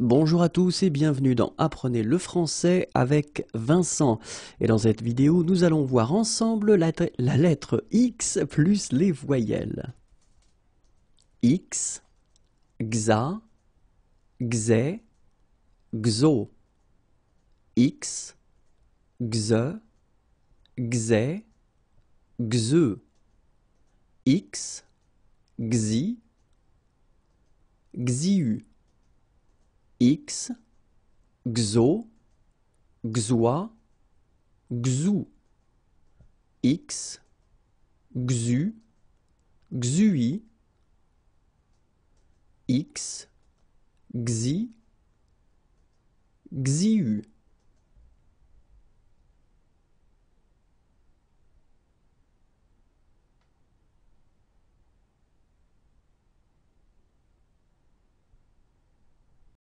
Bonjour à tous et bienvenue dans Apprenez le français avec Vincent. Et dans cette vidéo, nous allons voir ensemble la, lettre X plus les voyelles. X, Xa, Xe, Xo. X, Xe, Xe, Xe. X, Xi, Xiu. X, Xo, Xoa, XU, X, Xu, Xui. X, Xi, Xiu.